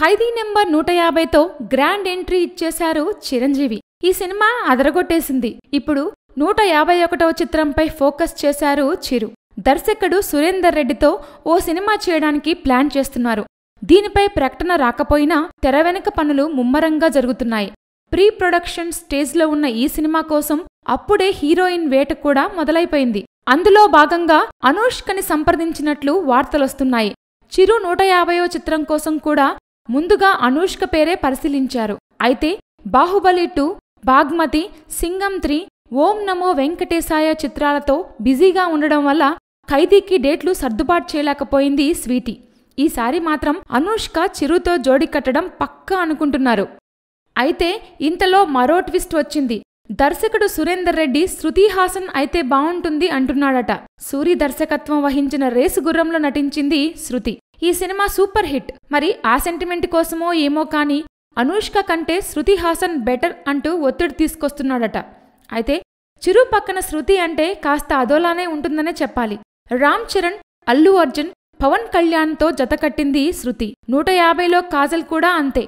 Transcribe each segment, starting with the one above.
ఖైదీ number నూట యాభైతో grand entry ఇచ్చేశారు చిరంజీవి ఈ సినిమా అదరగొట్టేసింది ఇప్పుడు నూట యాభై ఒకటవ చిత్రంపై ఫోకస్ చేశారు చిరు దర్శకుడు సురేందర్ రెడ్డితో ఓ సినిమా చేయడానికి ప్లాన్ చేస్తున్నారు దీనిపై ప్రకటన రాకపోయినా తెర వెనక పనులు ముమ్మరంగా జరుగుతున్నాయి ప్రీ ప్రొడక్షన్ స్టేజ్లో ఉన్న ఈ సినిమా కోసం అప్పుడే హీరోయిన్ వేట కూడా మొదలైపోయింది అందులో భాగంగా అనుష్కని సంప్రదించినట్లు వార్తలొస్తున్నాయి చిరు నూట యాభయో చిత్రం కోసం కూడా ముందుగా అనుష్క పేరే పరిశీలించారు అయితే బాహుబలి టూ బాగ్మతి సింగం త్రీ ఓం నమో వెంకటేశాయ చిత్రాలతో బిజీగా ఉండడం వల్ల ఖైదీకి డేట్లు సర్దుబాటు చేయలేకపోయింది స్వీటీ ఈసారి మాత్రం అనుష్క చిరుతో జోడి కట్టడం పక్కా అనుకుంటున్నారు అయితే ఇంతలో మరో ట్విస్ట్ వచ్చింది దర్శకుడు సురేందర్ రెడ్డి శృతి హాసన్ అయితే బావుంటుంది అంటున్నాడట సూరి దర్శకత్వం వహించిన రేసు గుర్రంలో నటించింది శృతి ఈ సినిమా సూపర్ హిట్ మరి ఆ సెంటిమెంట్ కోసమో ఏమో కానీ అనుష్క కంటే శృతి హాసన్ బెటర్ అంటూ ఒత్తిడి తీసుకొస్తున్నాడట అయితే చిరు పక్కన శృతి అంటే కాస్త అదోలానే ఉంటుందనే చెప్పాలి రామ్ చరణ్ అల్లు అర్జున్ పవన్ కళ్యాణ్తో జతకట్టింది శృతి నూట యాభైలో కాజల్ కూడా అంతే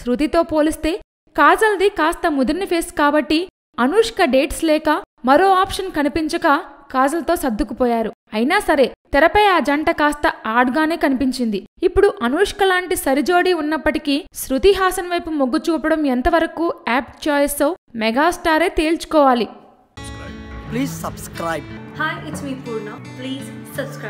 శృతితో పోలిస్తే కాజల్ది కాస్త ముదిరిని ఫేస్ కాబట్టి అనుష్క డేట్స్ లేక మరో ఆప్షన్ కనిపించక కాజల్తో సర్దుకుపోయారు అయినా సరే తెరపై ఆ జంట కాస్త ఆడ్గానే కనిపించింది ఇప్పుడు అనుష్క లాంటి సరిజోడీ ఉన్నప్పటికీ శృతి హాసన్ వైపు మొగ్గు చూపడం ఎంతవరకు యాప్ చాయిస్ మెగాస్టారే తేల్చుకోవాలి please subscribe hi it's me Poorna please